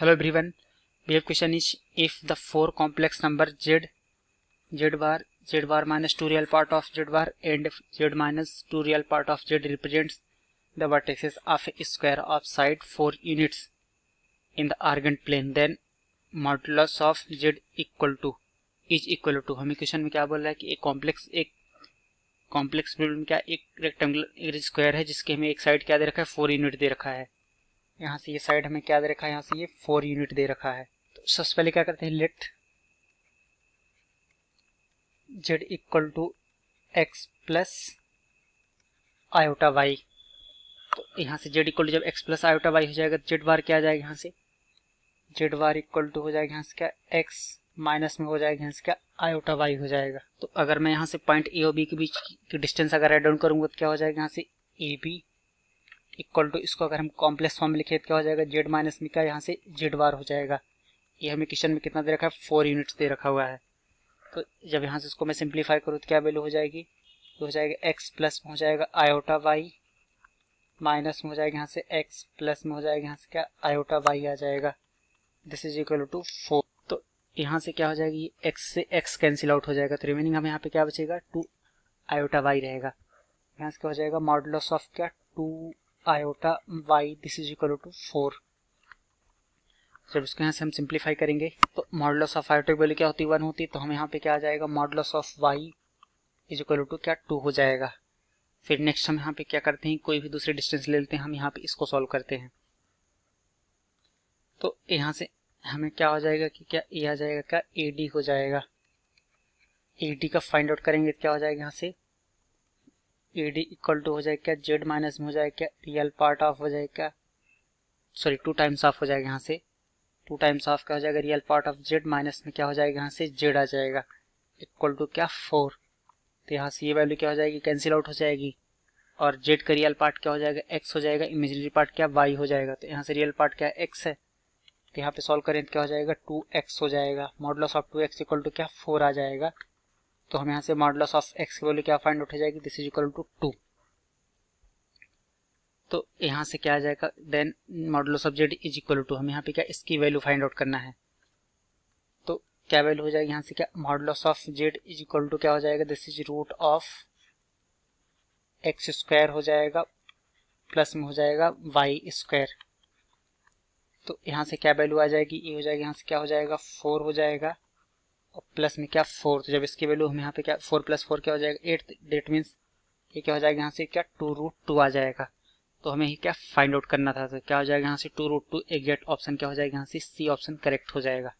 hello everyone बेहद question is if the four complex number z z bar z bar minus two real part of z bar and z minus two real part of z represent the vertices of square of side four units in the Argand plane then modulus of z equal to is equal to हमें question में क्या बोल रहा है कि एक complex एक complex में क्या एक रेक्टेंगुलर स्क्वायर है जिसके हमें एक साइड क्या दे रखा है फोर यूनिट दे रखा है यहाँ से ये साइड हमें क्या दे रखा है यहाँ से ये फोर यूनिट दे रखा है तो सबसे पहले क्या करते हैं let z equal to x plus iota y तो यहाँ से जेड इक्वल टू जब एक्स प्लस आयोटा वाई हो जाएगा तो जेड बार क्या आ जाएगा यहाँ से जेड बार इक्वल टू हो जाएगा यहाँ से क्या एक्स माइनस में हो जाएगा यहाँ से क्या आयोटा वाई हो जाएगा तो अगर मैं यहाँ से पॉइंट ए और बी के बीच की डिस्टेंस अगर एड डाउन करूंगा तो क्या हो जाएगा यहाँ से ए बी इक्वल टू इसको अगर हम कॉम्प्लेक्स फॉर्म में लिखे तो क्या हो जाएगा जेड माइनस में का यहाँ से जेड बार हो जाएगा ये हमें क्वेश्चन में कितना दे रखा है फोर यूनिट्स दे रखा हुआ है तो जब यहाँ से इसको मैं सिंप्लीफाई करूँ तो क्या वैल्यू हो जाएगी तो हो जाएगा एक्स प्लस में हो जाएगा आयोटा वाई माइनस में हो जाएगा यहाँ से एक्स प्लस में हो जाएगा यहाँ से क्या आयोटा वाई आ जाएगा this is equal to four तो यहाँ से क्या हो जाएगी एक्स से एक्स कैंसिल आउट हो जाएगा तो रिमेनिंग हमें यहाँ पे क्या बचेगा टू आयोटा वाई रहेगा यहाँ से क्या हो जाएगा मॉडल ऑफ क्या two iota y this is equal to four जब इसको यहाँ से हम सिंप्लीफाई करेंगे तो मॉडलस ऑफ आयोटा की वैल्यू क्या होती है वन होती तो हम यहाँ पे क्या आ जाएगा modulus of y is equal to क्या टू हो जाएगा फिर नेक्स्ट हम यहाँ पे क्या करते हैं कोई भी दूसरे डिस्टेंस ले लेते हैं हम यहाँ पे इसको सॉल्व करते हैं तो यहाँ से हमें क्या हो जाएगा कि क्या ए आ जाएगा क्या ए डी हो जाएगा ए डी का फाइंड आउट करेंगे तो क्या हो जाएगा यहाँ से ए डी इक्वल टू हो जाए क्या जेड माइनस में हो जाए क्या रियल पार्ट ऑफ हो जाए क्या सॉरी टू टाइम्स ऑफ हो जाएगा यहाँ से टू टाइम्स ऑफ क्या हो जाएगा real part of z minus में क्या हो जाएगा यहाँ से जेड आ जाएगा इक्वल टू क्या फोर तो यहाँ से ये वैल्यू क्या हो जाएगी कैंसिल आउट हो जाएगी और जेड का रियल पार्ट क्या हो जाएगा एक्स हो जाएगा इमेजरी पार्ट क्या वाई हो जाएगा तो यहाँ से रियल पार्ट क्या एक्स है तो यहाँ पे सॉल्व करें तो क्या हो जाएगा टू एक्स हो जाएगा model of two x equal to क्या फोर आ जाएगा तो हम यहाँ से मॉडल ऑफ एक्स की वैल्यू क्या फाइंड उठ जाएगी this is equal to two तो यहाँ से क्या आ जाएगा then model of z is equal to हम यहाँ पे क्या इसकी वैल्यू फाइंड आउट करना है तो क्या वैल्यू हो जाएगी यहाँ से क्या model of z is equal to क्या हो जाएगा this is root of x square हो जाएगा प्लस में हो जाएगा वाई स्क्वायर तो यहाँ से क्या वैल्यू आ जाएगी ये e हो जाएगा यहाँ से क्या हो जाएगा फोर हो जाएगा प्लस में क्या फोर तो जब इसकी वैल्यू हम यहाँ पे क्या फोर प्लस फोर क्या हो जाएगा एट डेट मीन्स ये क्या हो जाएगा यहाँ से क्या टू रूट टू आ जाएगा तो हमें ही क्या फाइंड आउट करना था तो क्या हो जाएगा यहाँ से two root two exact option क्या हो जाएगा यहाँ से सी ऑप्शन करेक्ट हो जाएगा